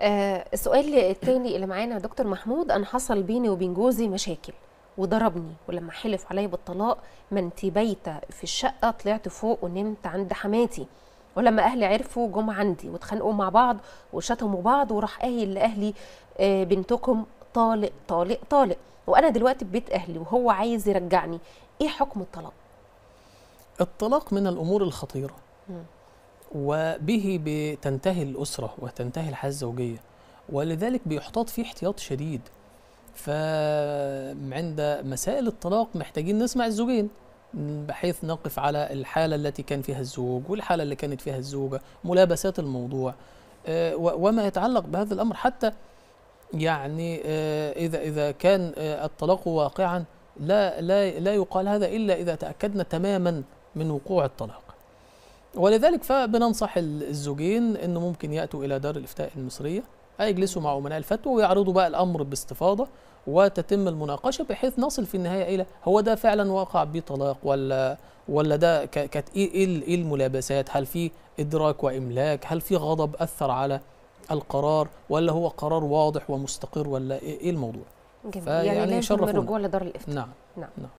آه السؤال الثاني اللي معانا يا دكتور محمود انا حصل بيني وبين جوزي مشاكل وضربني ولما حلف عليا بالطلاق ما انت بايته في الشقه طلعت فوق ونمت عند حماتي ولما اهلي عرفوا جم عندي واتخانقوا مع بعض وشتموا بعض وراح قايل لاهلي آه بنتكم طالق طالق طالق وانا دلوقتي في بيت اهلي وهو عايز يرجعني ايه حكم الطلاق الطلاق من الامور الخطيره م. وبه بتنتهي الأسرة وتنتهي الحياة الزوجية ولذلك بيحتاط فيه احتياط شديد فعند مسائل الطلاق محتاجين نسمع الزوجين بحيث نقف على الحالة التي كان فيها الزوج والحالة اللي كانت فيها الزوجة ملابسات الموضوع آه، وما يتعلق بهذا الأمر حتى يعني آه، إذا إذا كان آه، الطلاق واقعا لا لا لا يقال هذا إلا إذا تأكدنا تماما من وقوع الطلاق ولذلك فبننصح الزوجين انه ممكن ياتوا الى دار الافتاء المصريه هيجلسوا مع امناء الفتوى ويعرضوا بقى الامر باستفاضه وتتم المناقشه بحيث نصل في النهايه الى هو ده فعلا وقع بيه طلاق ولا ولا ده كانت إيه-, إيه, ايه الملابسات؟ هل في ادراك واملاك؟ هل في غضب اثر على القرار ولا هو قرار واضح ومستقر ولا ايه, إيه الموضوع؟ جميل يعني, يعني لازم الرجوع لدار الافتاء نعم نعم, نعم.